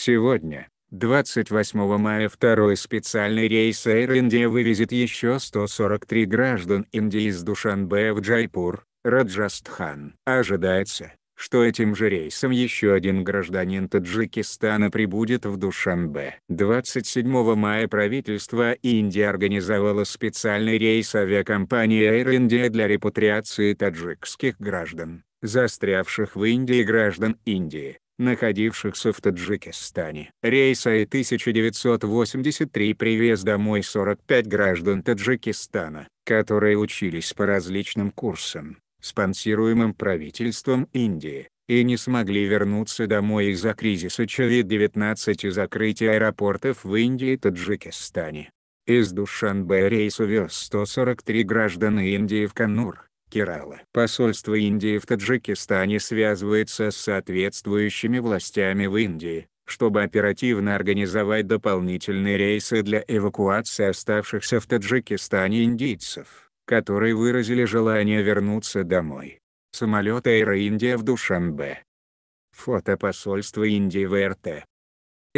Сегодня, 28 мая второй специальный рейс Air India вывезет еще 143 граждан Индии из Душанбе в Джайпур, Раджастхан. Ожидается, что этим же рейсом еще один гражданин Таджикистана прибудет в Душанбе. 27 мая правительство Индии организовало специальный рейс авиакомпании Air India для репатриации таджикских граждан, застрявших в Индии граждан Индии, находившихся в Таджикистане. Рейс АИ-1983 привез домой 45 граждан Таджикистана, которые учились по различным курсам, спонсируемым правительством Индии, и не смогли вернуться домой из-за кризиса COVID-19 и закрытия аэропортов в Индии и Таджикистане. Из Душанбе рейс увез 143 граждан Индии в Канур, Керала. Посольство Индии в Таджикистане связывается с соответствующими властями в Индии, чтобы оперативно организовать дополнительные рейсы для эвакуации оставшихся в Таджикистане индийцев, которые выразили желание вернуться домой. Самолет Air India в Душанбе. Фото посольства Индии в РТ.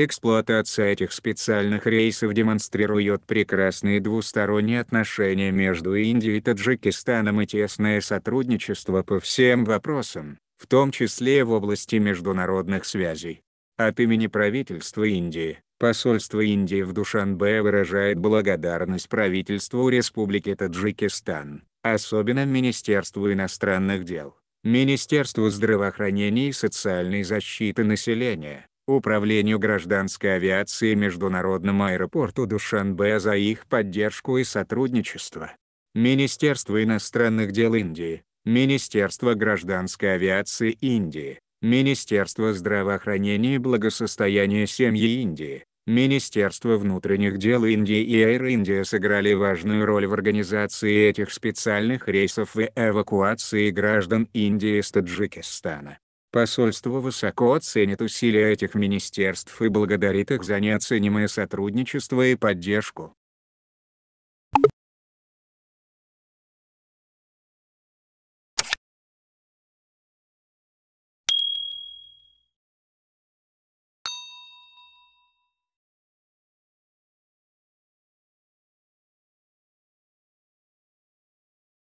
Эксплуатация этих специальных рейсов демонстрирует прекрасные двусторонние отношения между Индией и Таджикистаном и тесное сотрудничество по всем вопросам, в том числе в области международных связей. От имени правительства Индии, посольство Индии в Душанбе выражает благодарность правительству Республики Таджикистан, особенно Министерству иностранных дел, Министерству здравоохранения и социальной защиты населения, Управлению гражданской авиации Международному аэропорту Душанбе за их поддержку и сотрудничество. Министерство иностранных дел Индии, Министерство гражданской авиации Индии, Министерство здравоохранения и благосостояния семьи Индии, Министерство внутренних дел Индии и Air India сыграли важную роль в организации этих специальных рейсов и эвакуации граждан Индии из Таджикистана. Посольство высоко оценит усилия этих министерств и благодарит их за неоценимое сотрудничество и поддержку.